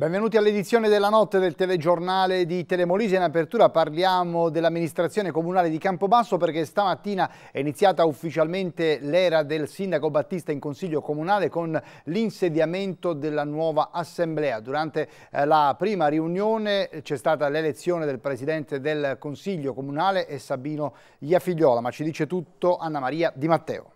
Benvenuti all'edizione della notte del telegiornale di Telemolise. In apertura parliamo dell'amministrazione comunale di Campobasso perché stamattina è iniziata ufficialmente l'era del sindaco Battista in consiglio comunale con l'insediamento della nuova assemblea. Durante eh, la prima riunione eh, c'è stata l'elezione del presidente del consiglio comunale e Sabino Iafigliola, ma ci dice tutto Anna Maria Di Matteo.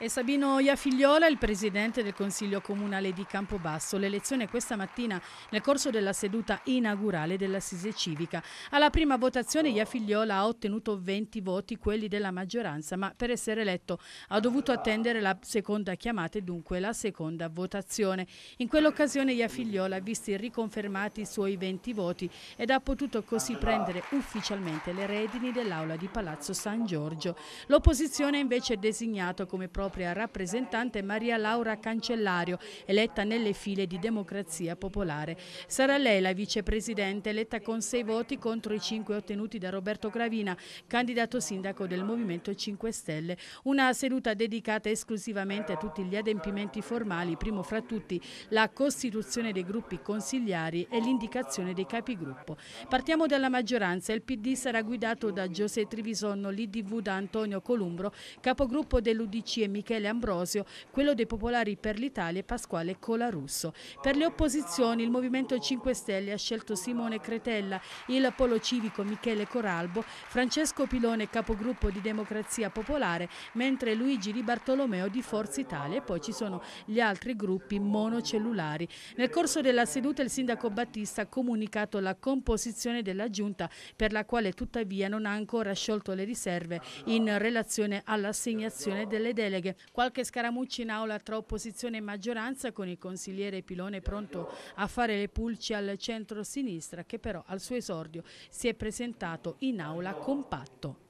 E Sabino Iafigliola, il presidente del Consiglio Comunale di Campobasso. L'elezione questa mattina nel corso della seduta inaugurale dell'Assise Civica. Alla prima votazione Iafigliola ha ottenuto 20 voti, quelli della maggioranza, ma per essere eletto ha dovuto attendere la seconda chiamata e dunque la seconda votazione. In quell'occasione Iafigliola ha visto riconfermati i suoi 20 voti ed ha potuto così prendere ufficialmente le redini dell'aula di Palazzo San Giorgio. L'opposizione invece è designato come proprio propria rappresentante Maria Laura Cancellario, eletta nelle file di Democrazia Popolare. Sarà lei la vicepresidente eletta con sei voti contro i cinque ottenuti da Roberto Gravina, candidato sindaco del Movimento 5 Stelle. Una seduta dedicata esclusivamente a tutti gli adempimenti formali, primo fra tutti la costituzione dei gruppi consigliari e l'indicazione dei capigruppo. Partiamo dalla maggioranza. Il PD sarà guidato da Giuseppe Trivisonno, l'IDV da Antonio Columbro, capogruppo dell'UDC e Michele Ambrosio, quello dei Popolari per l'Italia e Pasquale Colarusso. Per le opposizioni il Movimento 5 Stelle ha scelto Simone Cretella, il Polo Civico Michele Coralbo, Francesco Pilone capogruppo di Democrazia Popolare, mentre Luigi Di Bartolomeo di Forza Italia e poi ci sono gli altri gruppi monocellulari. Nel corso della seduta il sindaco Battista ha comunicato la composizione della giunta per la quale tuttavia non ha ancora sciolto le riserve in relazione all'assegnazione delle deleghe Strasburg. Qualche scaramuccia in aula tra opposizione e maggioranza con il consigliere Pilone pronto a fare le pulci al centro-sinistra che però al suo esordio si è presentato in aula compatto.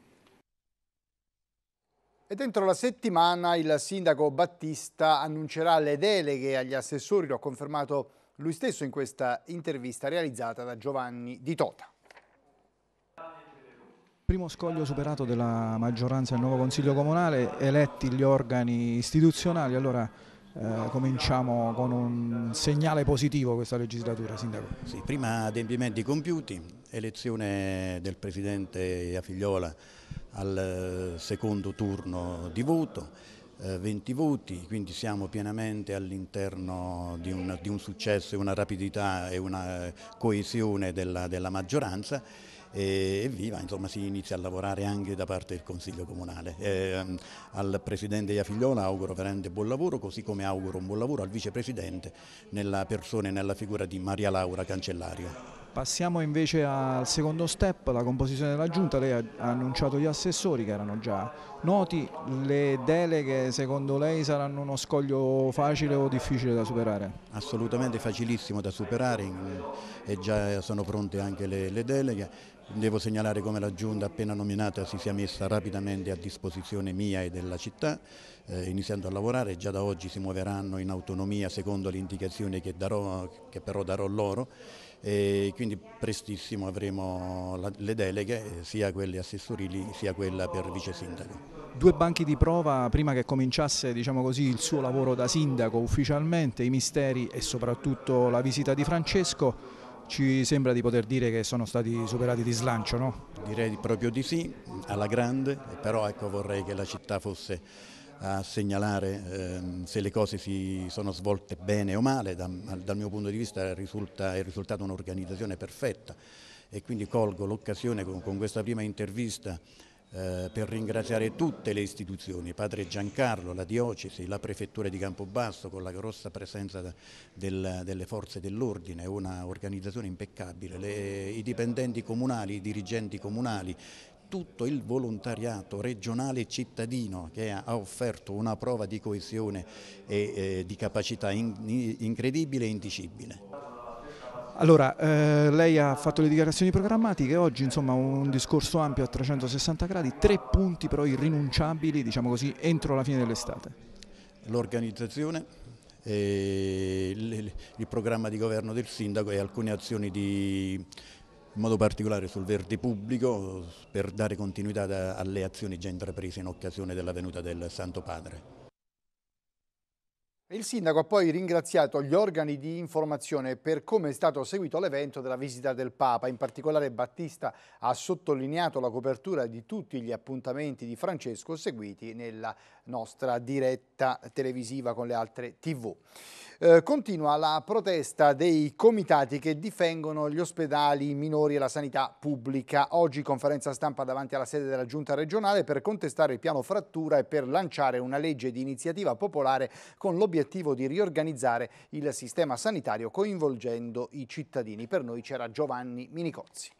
E dentro la settimana il sindaco Battista annuncerà le deleghe agli assessori, lo ha confermato lui stesso in questa intervista realizzata da Giovanni Di Tota. Primo scoglio superato della maggioranza del nuovo Consiglio Comunale, eletti gli organi istituzionali, allora eh, cominciamo con un segnale positivo questa legislatura, Sindaco. Sì, prima adempimenti compiuti, elezione del Presidente Afigliola al eh, secondo turno di voto, eh, 20 voti, quindi siamo pienamente all'interno di, di, un successo, una rapidità e una coesione della, della maggioranza e viva, insomma si inizia a lavorare anche da parte del Consiglio Comunale. Eh, al Presidente Iafigliola auguro veramente buon lavoro, così come auguro un buon lavoro al Vicepresidente nella persona e nella figura di Maria Laura Cancellario. Passiamo invece al secondo step, la composizione della Giunta, lei ha annunciato gli assessori che erano già noti, le deleghe secondo lei saranno uno scoglio facile o difficile da superare? Assolutamente facilissimo da superare, e già sono pronte anche le, le deleghe, Devo segnalare come la Giunta appena nominata si sia messa rapidamente a disposizione mia e della città, eh, iniziando a lavorare, già da oggi si muoveranno in autonomia secondo le indicazioni che, darò, che però darò loro e quindi prestissimo avremo la, le deleghe, sia quelle assessorili sia quella per vice sindaco. Due banchi di prova prima che cominciasse diciamo così, il suo lavoro da sindaco ufficialmente, i misteri e soprattutto la visita di Francesco ci sembra di poter dire che sono stati superati di slancio, no? Direi proprio di sì, alla grande, però ecco vorrei che la città fosse a segnalare ehm, se le cose si sono svolte bene o male, da, dal mio punto di vista risulta, è risultata un'organizzazione perfetta e quindi colgo l'occasione con, con questa prima intervista eh, per ringraziare tutte le istituzioni, padre Giancarlo, la diocesi, la prefettura di Campobasso con la grossa presenza del, delle forze dell'ordine, un'organizzazione impeccabile, le, i dipendenti comunali, i dirigenti comunali, tutto il volontariato regionale e cittadino che ha offerto una prova di coesione e eh, di capacità in, in, incredibile e indicibile. Allora, eh, lei ha fatto le dichiarazioni programmatiche, oggi insomma un discorso ampio a 360 gradi, tre punti però irrinunciabili, diciamo così, entro la fine dell'estate. L'organizzazione, eh, il, programma di governo del sindaco e alcune azioni di, in modo particolare sul verde pubblico per dare continuità alle azioni già intraprese in occasione della venuta del Santo Padre. Il sindaco ha poi ringraziato gli organi di informazione per come è stato seguito l'evento della visita del Papa. In particolare Battista ha sottolineato la copertura di tutti gli appuntamenti di Francesco seguiti nella nostra diretta televisiva con le altre tv. Eh, continua la protesta dei comitati che difendono gli ospedali, minori e la sanità pubblica. Oggi conferenza stampa davanti alla sede della giunta regionale per contestare il piano frattura e per lanciare una legge di iniziativa popolare con l'obiettivo l'obiettivo di riorganizzare il sistema sanitario coinvolgendo i cittadini. Per noi c'era Giovanni Minicozzi.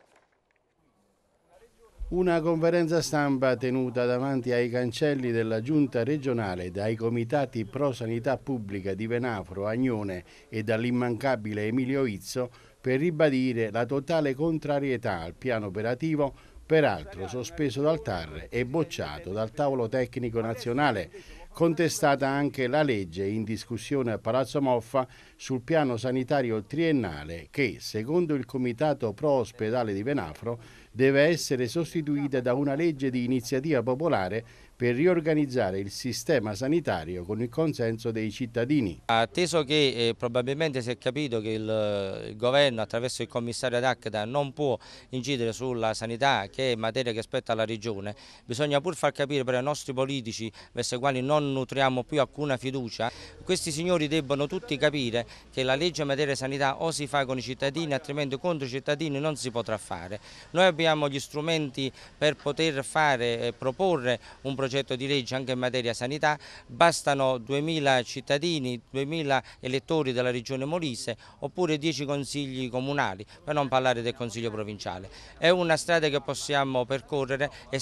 Una conferenza stampa tenuta davanti ai cancelli della giunta regionale dai comitati pro sanità pubblica di Venafro, Agnone e dall'immancabile Emilio Izzo per ribadire la totale contrarietà al piano operativo peraltro sospeso dal TAR e bocciato dal tavolo tecnico nazionale contestata anche la legge in discussione a Palazzo Moffa sul piano sanitario triennale che, secondo il comitato pro ospedale di Venafro, deve essere sostituita da una legge di iniziativa popolare per riorganizzare il sistema sanitario con il consenso dei cittadini. Atteso che eh, probabilmente si è capito che il, il governo attraverso il commissario ad Acda non può incidere sulla sanità che è materia che spetta alla regione, bisogna pur far capire però ai nostri politici verso i quali non nutriamo più alcuna fiducia, questi signori debbono tutti capire che la legge in materia sanità o si fa con i cittadini altrimenti contro i cittadini non si potrà fare. Noi abbiamo gli strumenti per poter fare, eh, proporre un progetto progetto di legge anche in materia sanità, bastano 2.000 cittadini, 2.000 elettori della regione Molise oppure 10 consigli comunali, per non parlare del consiglio provinciale. È una strada che possiamo percorrere e,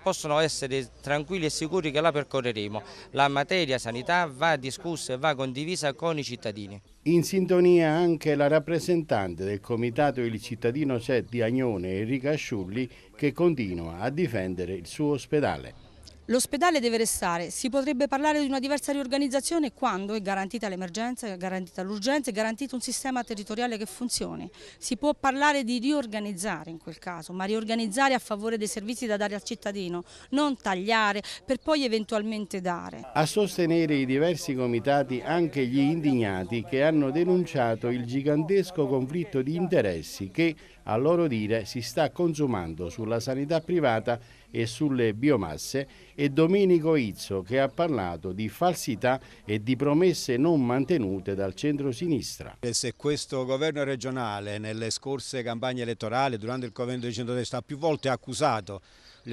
possono essere tranquilli e sicuri che la percorreremo. La materia sanità va discussa e va condivisa con i cittadini. In sintonia anche la rappresentante del comitato Il cittadino c'è di Agnone, Enrica Sciulli, che continua a difendere il suo ospedale. L'ospedale deve restare, si potrebbe parlare di una diversa riorganizzazione quando è garantita l'emergenza, è garantita l'urgenza, è garantito un sistema territoriale che funzioni. Si può parlare di riorganizzare in quel caso, ma riorganizzare a favore dei servizi da dare al cittadino, non tagliare per poi eventualmente dare. A sostenere i diversi comitati anche gli indignati che hanno denunciato il gigantesco conflitto di interessi che, a loro dire, si sta consumando sulla sanità privata e sulle biomasse e Domenico Izzo che ha parlato di falsità e di promesse non mantenute dal centro-sinistra. Se questo governo regionale nelle scorse campagne elettorali durante il governo del centro-destra ha più volte accusato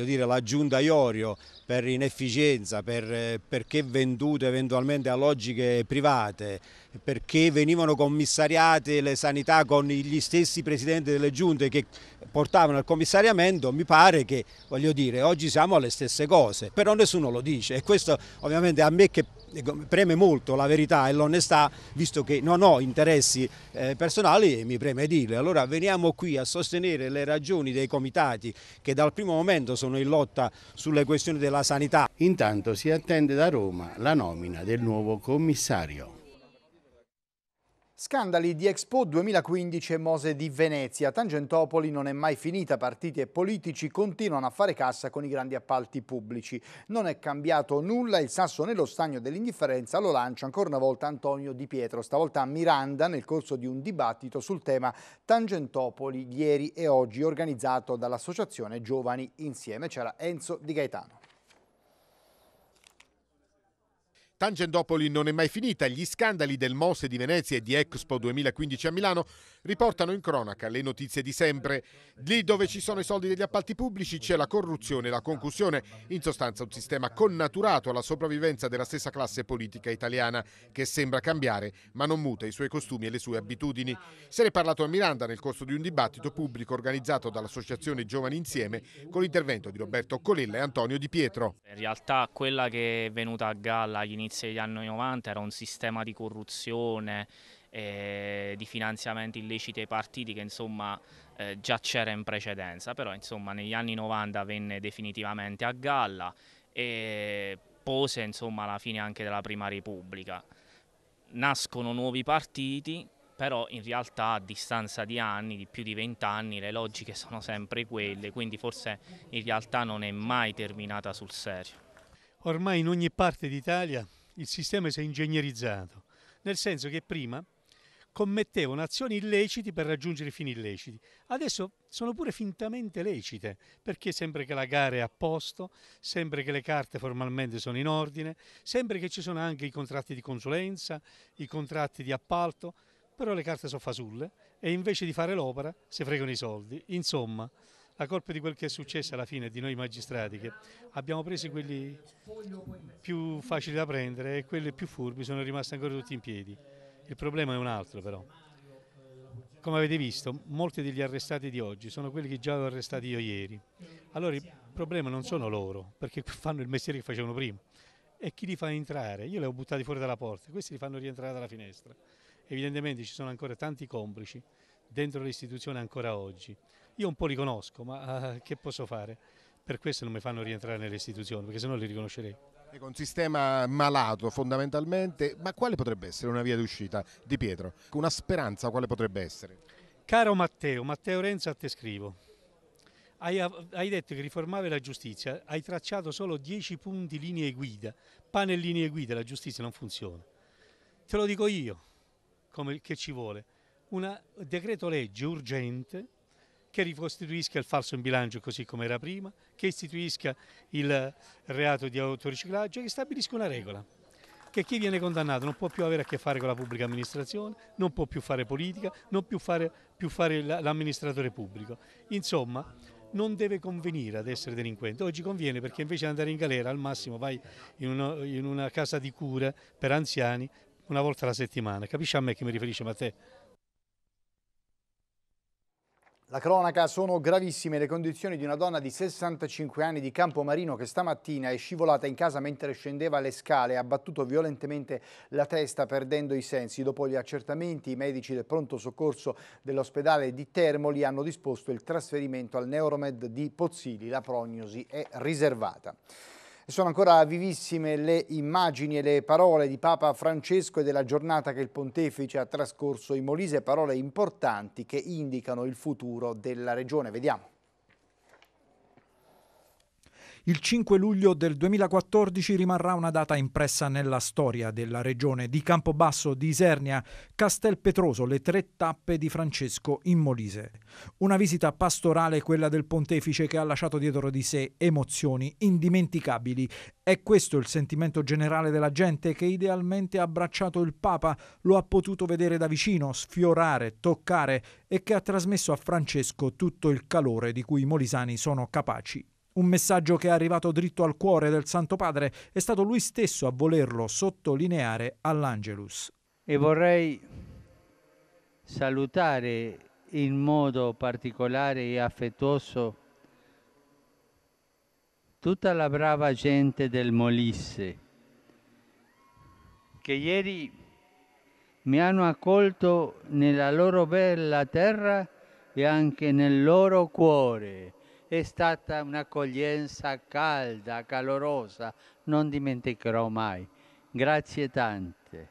dire, la giunta Iorio per inefficienza, per, perché vendute eventualmente a logiche private, perché venivano commissariate le sanità con gli stessi presidenti delle giunte che portavano al commissariamento, mi pare che, voglio dire, oggi siamo alle stesse cose, però nessuno lo dice e questo ovviamente a me che preme molto la verità e l'onestà, visto che non ho interessi eh, personali, mi preme dirle. Allora veniamo qui a sostenere le ragioni dei comitati che dal primo momento sono in lotta sulle questioni della della sanità. Intanto si attende da Roma la nomina del nuovo commissario. Scandali di Expo 2015 e Mose di Venezia. Tangentopoli non è mai finita, partiti e politici continuano a fare cassa con i grandi appalti pubblici. Non è cambiato nulla, il sasso nello stagno dell'indifferenza lo lancia ancora una volta Antonio Di Pietro, stavolta a Miranda nel corso di un dibattito sul tema Tangentopoli ieri e oggi organizzato dall'Associazione Giovani Insieme. C'era Enzo Di Gaetano. Tangendopoli non è mai finita, gli scandali del Mose di Venezia e di Expo 2015 a Milano riportano in cronaca le notizie di sempre. Lì dove ci sono i soldi degli appalti pubblici c'è la corruzione e la concussione, in sostanza un sistema connaturato alla sopravvivenza della stessa classe politica italiana che sembra cambiare ma non muta i suoi costumi e le sue abitudini. Se ne è parlato a Miranda nel corso di un dibattito pubblico organizzato dall'Associazione Giovani Insieme con l'intervento di Roberto Colella e Antonio Di Pietro. In realtà quella che è venuta a galla agli inizi all'inizio degli anni 90 era un sistema di corruzione, eh, di finanziamenti illeciti ai partiti che insomma eh, già c'era in precedenza, però insomma negli anni 90 venne definitivamente a galla e pose insomma la fine anche della Prima Repubblica. Nascono nuovi partiti, però in realtà a distanza di anni, di più di vent'anni, le logiche sono sempre quelle, quindi forse in realtà non è mai terminata sul serio. Ormai in ogni parte d'Italia il sistema si è ingegnerizzato, nel senso che prima commettevano azioni illeciti per raggiungere fini illeciti. Adesso sono pure fintamente lecite, perché sembra che la gara è a posto, sembra che le carte formalmente sono in ordine, sembra che ci sono anche i contratti di consulenza, i contratti di appalto, però le carte sono fasulle e invece di fare l'opera si fregano i soldi. Insomma, la colpa di quel che è successo alla fine di noi magistrati che abbiamo preso quelli più facili da prendere e quelli più furbi sono rimasti ancora tutti in piedi. Il problema è un altro però. Come avete visto, molti degli arrestati di oggi sono quelli che già avevo arrestato io ieri. Allora il problema non sono loro, perché fanno il mestiere che facevano prima. E chi li fa entrare? Io li ho buttati fuori dalla porta, questi li fanno rientrare dalla finestra. Evidentemente ci sono ancora tanti complici dentro le istituzioni ancora oggi. Io un po' li conosco, ma eh, che posso fare? Per questo non mi fanno rientrare nelle istituzioni, perché sennò li riconoscerei. Ecco, un sistema malato fondamentalmente, ma quale potrebbe essere una via d'uscita di Pietro? Una speranza quale potrebbe essere? Caro Matteo, Matteo Renzo a te scrivo. Hai, hai, detto che riformavi la giustizia, hai tracciato solo 10 punti linee guida, pane e linee guida, la giustizia non funziona. Te lo dico io, come, che ci vuole, un decreto legge urgente che ricostituisca il falso in bilancio così come era prima, che istituisca il reato di autoriciclaggio e che stabilisca una regola che chi viene condannato non può più avere a che fare con la pubblica amministrazione, non può più fare politica, non può fare, più fare l'amministratore pubblico. Insomma, non deve convenire ad essere delinquente. Oggi conviene perché invece di andare in galera al massimo vai in una, in una casa di cura per anziani una volta alla settimana. Capisci a me che mi riferisce, ma a te? La cronaca sono gravissime le condizioni di una donna di 65 anni di Campomarino che stamattina è scivolata in casa mentre scendeva le scale e ha battuto violentemente la testa perdendo i sensi. Dopo gli accertamenti i medici del pronto soccorso dell'ospedale di Termoli hanno disposto il trasferimento al Neuromed di Pozzili. La prognosi è riservata sono ancora vivissime le immagini e le parole di Papa Francesco e della giornata che il pontefice ha trascorso in Molise, parole importanti che indicano il futuro della regione. Vediamo. Il 5 luglio del 2014 rimarrà una data impressa nella storia della regione di Campobasso, di Isernia, Castel Petroso, le tre tappe di Francesco in Molise. Una visita pastorale, quella del pontefice, che ha lasciato dietro di sé emozioni indimenticabili. È questo il sentimento generale della gente che idealmente ha abbracciato il Papa, lo ha potuto vedere da vicino, sfiorare, toccare e che ha trasmesso a Francesco tutto il calore di cui i molisani sono capaci. Un messaggio che è arrivato dritto al cuore del Santo Padre è stato lui stesso a volerlo sottolineare all'Angelus. E vorrei salutare in modo particolare e affettuoso tutta la brava gente del Molisse che ieri mi hanno accolto nella loro bella terra e anche nel loro cuore è stata un'accoglienza calda, calorosa, non dimenticherò mai. Grazie tante.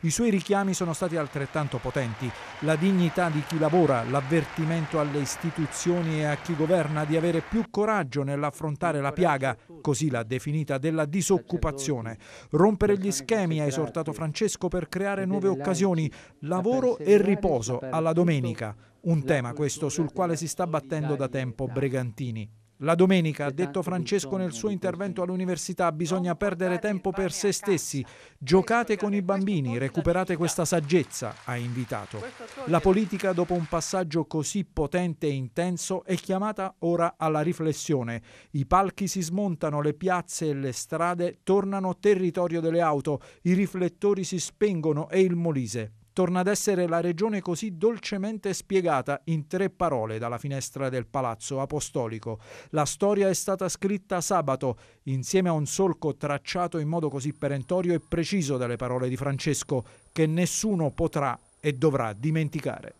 I suoi richiami sono stati altrettanto potenti. La dignità di chi lavora, l'avvertimento alle istituzioni e a chi governa di avere più coraggio nell'affrontare la piaga, così l'ha definita, della disoccupazione. Rompere gli schemi, ha esortato Francesco, per creare nuove occasioni, lavoro e riposo alla domenica. Un tema questo sul quale si sta battendo da tempo Bregantini. La domenica, ha detto Francesco nel suo intervento all'università, bisogna perdere tempo per se stessi. Giocate con i bambini, recuperate questa saggezza, ha invitato. La politica, dopo un passaggio così potente e intenso, è chiamata ora alla riflessione. I palchi si smontano, le piazze e le strade tornano territorio delle auto, i riflettori si spengono e il Molise torna ad essere la regione così dolcemente spiegata in tre parole dalla finestra del Palazzo Apostolico. La storia è stata scritta sabato, insieme a un solco tracciato in modo così perentorio e preciso dalle parole di Francesco, che nessuno potrà e dovrà dimenticare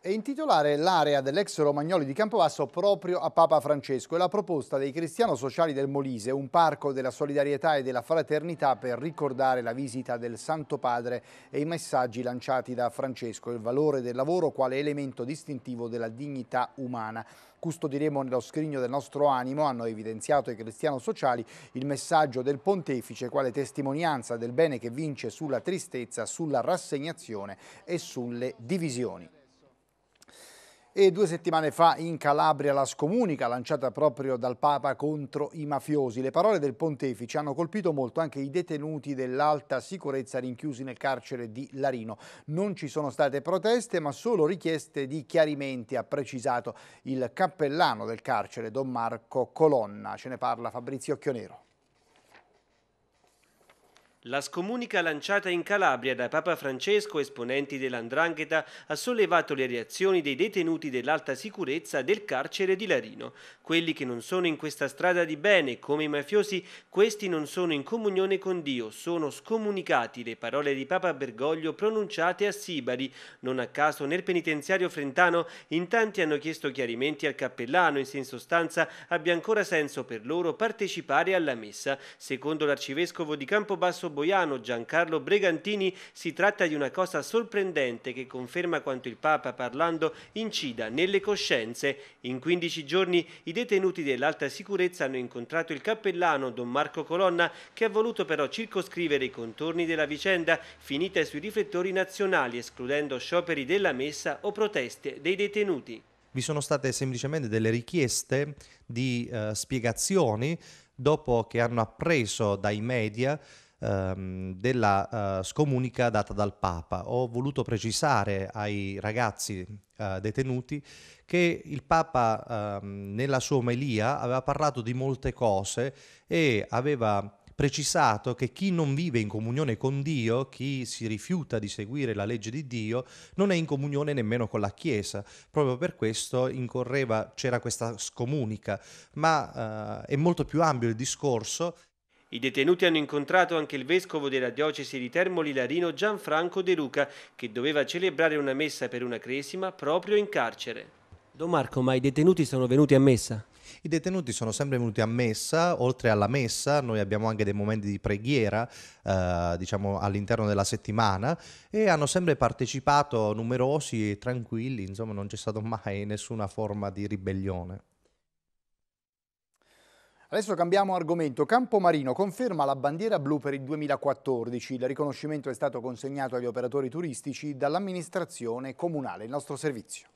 e intitolare l'area dell'ex Romagnoli di Campobasso proprio a Papa Francesco e la proposta dei cristiano sociali del Molise, un parco della solidarietà e della fraternità per ricordare la visita del Santo Padre e i messaggi lanciati da Francesco, il valore del lavoro quale elemento distintivo della dignità umana. Custodiremo nello scrigno del nostro animo, hanno evidenziato i cristiano sociali, il messaggio del pontefice quale testimonianza del bene che vince sulla tristezza, sulla rassegnazione e sulle divisioni. E due settimane fa in Calabria la scomunica lanciata proprio dal Papa contro i mafiosi. Le parole del pontefice hanno colpito molto anche i detenuti dell'alta sicurezza rinchiusi nel carcere di Larino. Non ci sono state proteste ma solo richieste di chiarimenti, ha precisato il cappellano del carcere Don Marco Colonna. Ce ne parla Fabrizio Occhionero. La scomunica lanciata in Calabria da Papa Francesco, esponenti dell'Andrangheta, ha sollevato le reazioni dei detenuti dell'alta sicurezza del carcere di Larino. Quelli che non sono in questa strada di bene, come i mafiosi, questi non sono in comunione con Dio, sono scomunicati le parole di Papa Bergoglio pronunciate a Sibari. Non a caso nel penitenziario frentano in tanti hanno chiesto chiarimenti al cappellano, in sostanza abbia ancora senso per loro partecipare alla messa. Secondo l'arcivescovo di Campobasso Tommaso Boiano, Giancarlo Bregantini, si tratta di una cosa sorprendente che conferma quanto il Papa, parlando, incida nelle coscienze. In 15 giorni i detenuti dell'alta sicurezza hanno incontrato il cappellano Don Marco Colonna, che ha voluto però circoscrivere i contorni della vicenda, finita sui riflettori nazionali, escludendo scioperi della messa o proteste dei detenuti vi sono state semplicemente delle richieste di uh, spiegazioni dopo che hanno appreso dai media ehm, della eh, scomunica data dal Papa. Ho voluto precisare ai ragazzi eh, detenuti che il Papa ehm, nella sua omelia aveva parlato di molte cose e aveva precisato che chi non vive in comunione con Dio, chi si rifiuta di seguire la legge di Dio, non è in comunione nemmeno con la Chiesa. Proprio per questo incorreva, c'era questa scomunica, ma eh, è molto più ampio il discorso i detenuti hanno incontrato anche il vescovo della diocesi di Termoli Larino Gianfranco De Luca, che doveva celebrare una messa per una cresima proprio in carcere. Don Marco, ma i detenuti sono venuti a messa? I detenuti sono sempre venuti a messa, oltre alla messa noi abbiamo anche dei momenti di preghiera eh, diciamo all'interno della settimana e hanno sempre partecipato numerosi e tranquilli, insomma non c'è stata mai nessuna forma di ribellione. Adesso cambiamo argomento. Campomarino conferma la bandiera blu per il 2014. Il riconoscimento è stato consegnato agli operatori turistici dall'amministrazione comunale. Il nostro servizio.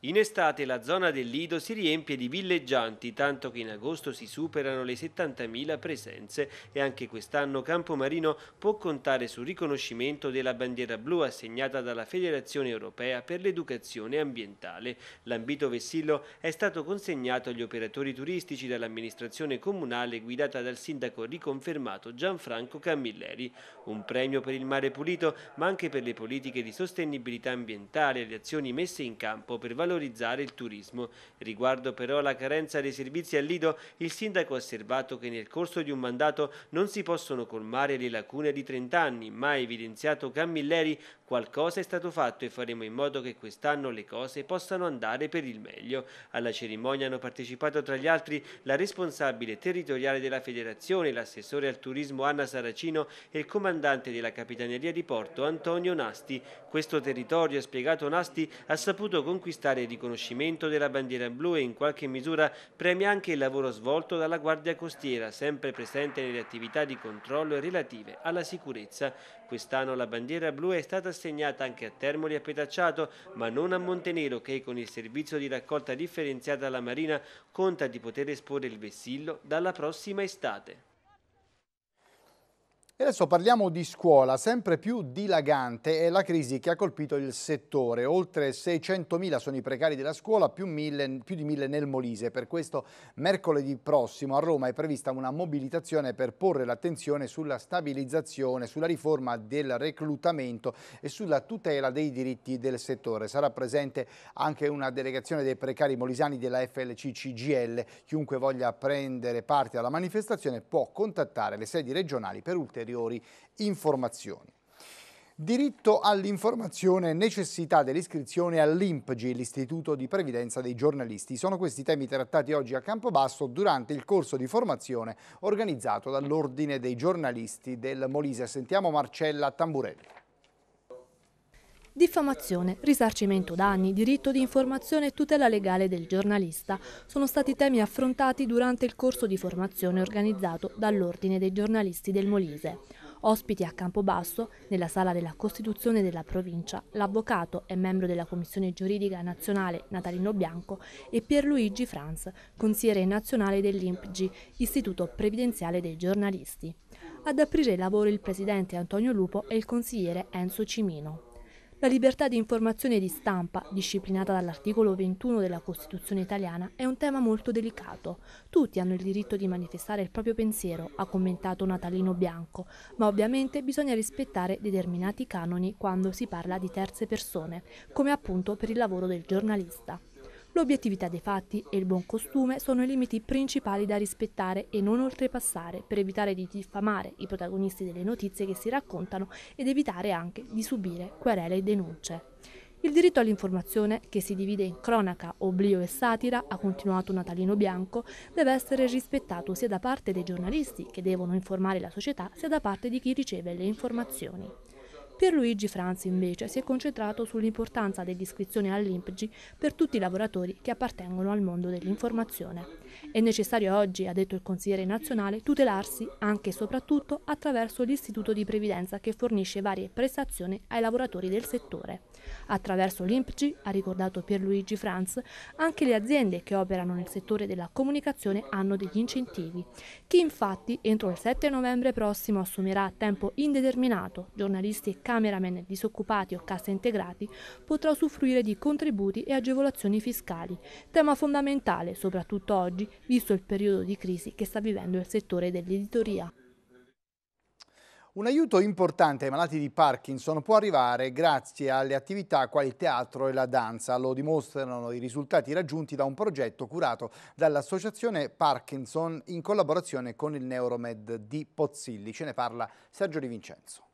In estate la zona del Lido si riempie di villeggianti, tanto che in agosto si superano le 70.000 presenze e anche quest'anno Campomarino può contare sul riconoscimento della bandiera blu assegnata dalla Federazione Europea per l'Educazione Ambientale. L'ambito vessillo è stato consegnato agli operatori turistici dall'amministrazione comunale guidata dal sindaco riconfermato Gianfranco Camilleri. Un premio per il mare pulito, ma anche per le politiche di sostenibilità ambientale e le azioni messe in campo per valorizzare valorizzare il turismo. Riguardo però alla carenza dei servizi al Lido, il sindaco ha osservato che nel corso di un mandato non si possono colmare le lacune di 30 anni, ma ha evidenziato che Qualcosa è stato fatto e faremo in modo che quest'anno le cose possano andare per il meglio. Alla cerimonia hanno partecipato tra gli altri la responsabile territoriale della federazione, l'assessore al turismo Anna Saracino e il comandante della Capitaneria di Porto Antonio Nasti. Questo territorio, ha spiegato Nasti, ha saputo conquistare il riconoscimento della bandiera blu e in qualche misura premia anche il lavoro svolto dalla Guardia Costiera, sempre presente nelle attività di controllo relative alla sicurezza. Quest'anno la bandiera blu è stata assegnata anche a Termoli e Petacciato, ma non a Montenero che con il servizio di raccolta differenziata alla Marina conta di poter esporre il vessillo dalla prossima estate. E adesso parliamo di scuola, sempre più dilagante è la crisi che ha colpito il settore. Oltre 600.000 sono i precari della scuola, più, mille, più di 1.000 nel Molise. Per questo mercoledì prossimo a Roma è prevista una mobilitazione per porre l'attenzione sulla stabilizzazione, sulla riforma del reclutamento e sulla tutela dei diritti del settore. Sarà presente anche una delegazione dei precari molisani della FLC CGL. Chiunque voglia prendere parte alla manifestazione può contattare le sedi regionali per ulteriori ulteriori informazioni. Diritto all'informazione e necessità dell'iscrizione all'Impgi, l'Istituto di Previdenza dei Giornalisti. Sono questi temi trattati oggi a Campobasso durante il corso di formazione organizzato dall'Ordine dei Giornalisti del Molise. Sentiamo Marcella Tamburelli. Diffamazione, risarcimento danni, diritto di informazione e tutela legale del giornalista sono stati temi affrontati durante il corso di formazione organizzato dall'Ordine dei giornalisti del Molise. Ospiti a Campobasso, nella sala della Costituzione della provincia, l'avvocato e membro della Commissione giuridica nazionale Natalino Bianco e Pierluigi Franz, consigliere nazionale dell'IMPG, Istituto Previdenziale dei Giornalisti. Ad aprire i lavori il presidente Antonio Lupo e il consigliere Enzo Cimino. La libertà di informazione e di stampa, disciplinata dall'articolo 21 della Costituzione italiana, è un tema molto delicato. Tutti hanno il diritto di manifestare il proprio pensiero, ha commentato Natalino Bianco, ma ovviamente bisogna rispettare determinati canoni quando si parla di terze persone, come appunto per il lavoro del giornalista. L'obiettività dei fatti e il buon costume sono i limiti principali da rispettare e non oltrepassare per evitare di diffamare i protagonisti delle notizie che si raccontano ed evitare anche di subire querele e denunce. Il diritto all'informazione, che si divide in cronaca, oblio e satira, ha continuato Natalino Bianco, deve essere rispettato sia da parte dei giornalisti, che devono informare la società, sia da parte di chi riceve le informazioni. Per Luigi Franzi invece si è concentrato sull'importanza dell'iscrizione all'IMPGI per tutti i lavoratori che appartengono al mondo dell'informazione. È necessario oggi, ha detto il consigliere nazionale, tutelarsi anche e soprattutto attraverso l'istituto di previdenza che fornisce varie prestazioni ai lavoratori del settore. Attraverso l'IMPGI, ha ricordato Pierluigi Franz, anche le aziende che operano nel settore della comunicazione hanno degli incentivi. Chi infatti entro il 7 novembre prossimo assumerà a tempo indeterminato giornalisti e cameraman disoccupati o cassa integrati potrà usufruire di contributi e agevolazioni fiscali, tema fondamentale soprattutto oggi visto il periodo di crisi che sta vivendo il settore dell'editoria. Un aiuto importante ai malati di Parkinson può arrivare grazie alle attività quali il teatro e la danza. Lo dimostrano i risultati raggiunti da un progetto curato dall'associazione Parkinson in collaborazione con il Neuromed di Pozzilli. Ce ne parla Sergio Di Vincenzo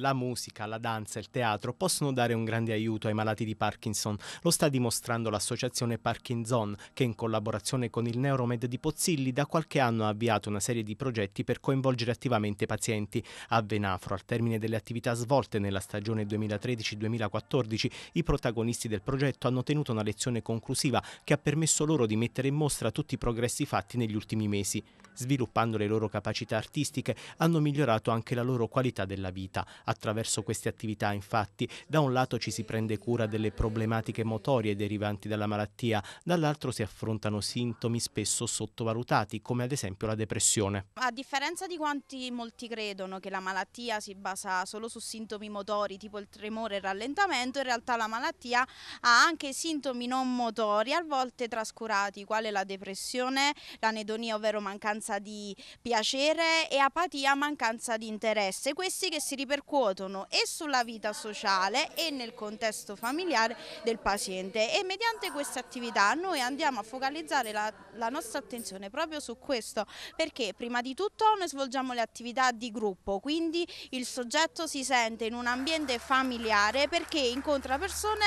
la musica, la danza e il teatro possono dare un grande aiuto ai malati di Parkinson. Lo sta dimostrando l'associazione Parkinson, che in collaborazione con il Neuromed di Pozzilli da qualche anno ha avviato una serie di progetti per coinvolgere attivamente i pazienti. A Venafro, al termine delle attività svolte nella stagione 2013-2014, i protagonisti del progetto hanno tenuto una lezione conclusiva che ha permesso loro di mettere in mostra tutti i progressi fatti negli ultimi mesi. Sviluppando le loro capacità artistiche, hanno migliorato anche la loro qualità della vita Attraverso queste attività, infatti, da un lato ci si prende cura delle problematiche motorie derivanti dalla malattia, dall'altro si affrontano sintomi spesso sottovalutati, come ad esempio la depressione. A differenza di quanti molti credono che la malattia si basa solo su sintomi motori, tipo il tremore e il rallentamento, in realtà la malattia ha anche sintomi non motori, a volte trascurati, quale la depressione, l'anedonia, ovvero mancanza di piacere e apatia, mancanza di interesse. Questi che si ripercuotono ripercuotono e sulla vita sociale e nel contesto familiare del paziente e mediante queste attività noi andiamo a focalizzare la, la nostra attenzione proprio su questo perché prima di tutto noi svolgiamo le attività di gruppo quindi il soggetto si sente in un ambiente familiare perché incontra persone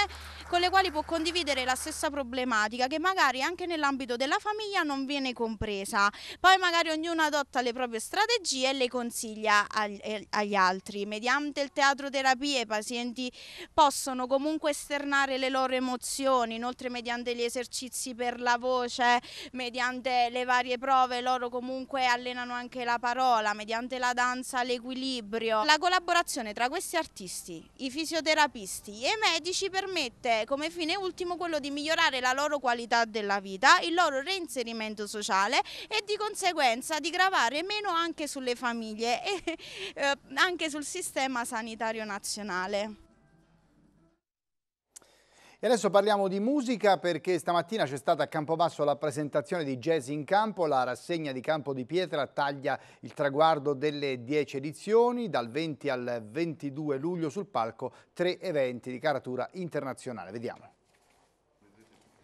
con le quali può condividere la stessa problematica che magari anche nell'ambito della famiglia non viene compresa. Poi magari ognuno adotta le proprie strategie e le consiglia agli eh, altri mediante mediante il teatro terapia i pazienti possono comunque esternare le loro emozioni, inoltre mediante gli esercizi per la voce, mediante le varie prove loro comunque allenano anche la parola, mediante la danza l'equilibrio. La collaborazione tra questi artisti, i fisioterapisti e i medici permette come fine ultimo quello di migliorare la loro qualità della vita, il loro reinserimento sociale e di conseguenza di gravare meno anche sulle famiglie e eh, anche sul sistema sistema sanitario nazionale. E adesso parliamo di musica perché stamattina c'è stata a Campobasso la presentazione di Jazz in Campo, la rassegna di Campo di Pietra taglia il traguardo delle 10 edizioni, dal 20 al 22 luglio sul palco tre eventi di caratura internazionale. Vediamo.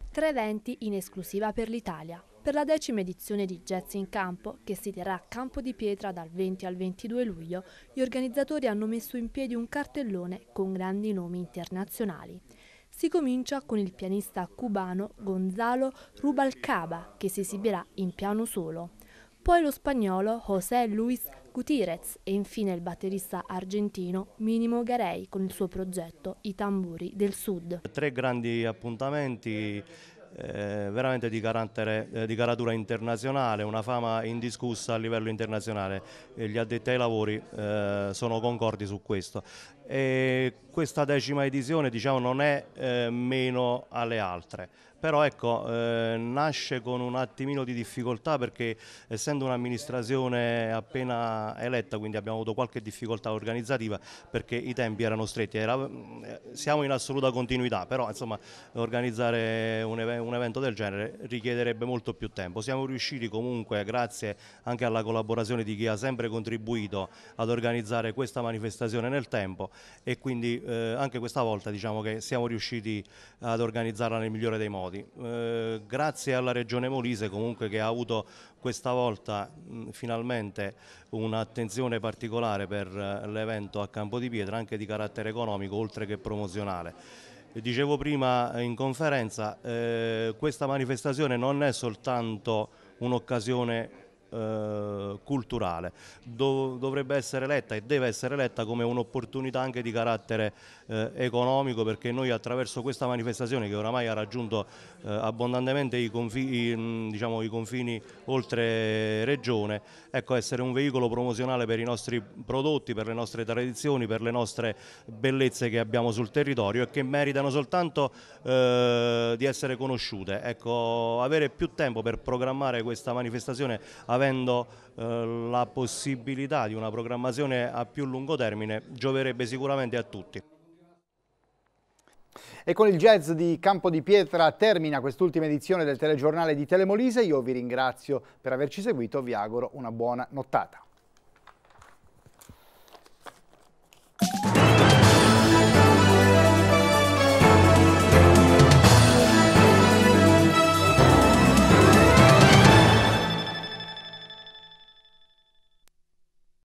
Tre eventi in esclusiva per l'Italia per la decima edizione di Jazz in Campo, che si terrà a Campo di Pietra dal 20 al 22 luglio, gli organizzatori hanno messo in piedi un cartellone con grandi nomi internazionali. Si comincia con il pianista cubano Gonzalo Rubalcaba, che si esibirà in piano solo. Poi lo spagnolo José Luis Gutiérrez e infine il batterista argentino Minimo Garey con il suo progetto I Tamburi del Sud. Tre grandi appuntamenti eh, veramente di, eh, di, caratura internazionale, una fama indiscussa a livello internazionale. Eh, gli addetti ai lavori eh, sono concordi su questo. E questa decima edizione diciamo, non è eh, meno alle altre però ecco, eh, nasce con un attimino di difficoltà perché essendo un'amministrazione appena eletta, quindi abbiamo avuto qualche difficoltà organizzativa perché i tempi erano stretti, Era, mm, siamo in assoluta continuità, però insomma organizzare un, ev un evento del genere richiederebbe molto più tempo. Siamo riusciti comunque, grazie anche alla collaborazione di chi ha sempre contribuito ad organizzare questa manifestazione nel tempo e quindi eh, anche questa volta diciamo che siamo riusciti ad organizzarla nel migliore dei modi modi. Eh, grazie alla Regione Molise comunque che ha avuto questa volta mh, finalmente un'attenzione particolare per eh, l'evento a Campo di Pietra anche di carattere economico oltre che promozionale dicevo prima eh, in conferenza, eh, questa manifestazione non è soltanto un'occasione eh, culturale. Dov dovrebbe essere letta e deve essere letta come un'opportunità anche di carattere eh, economico perché noi attraverso questa manifestazione che oramai ha raggiunto eh, abbondantemente i, confi mm, diciamo, i, confini oltre regione, ecco, essere un veicolo promozionale per i nostri prodotti, per le nostre tradizioni, per le nostre bellezze che abbiamo sul territorio e che meritano soltanto eh, di essere conosciute. Ecco, avere più tempo per programmare questa manifestazione avendo eh, la possibilità di una programmazione a più lungo termine gioverebbe sicuramente a tutti. E con il jazz di Campo di Pietra termina quest'ultima edizione del telegiornale di Telemolise. Io vi ringrazio per averci seguito, vi auguro una buona nottata.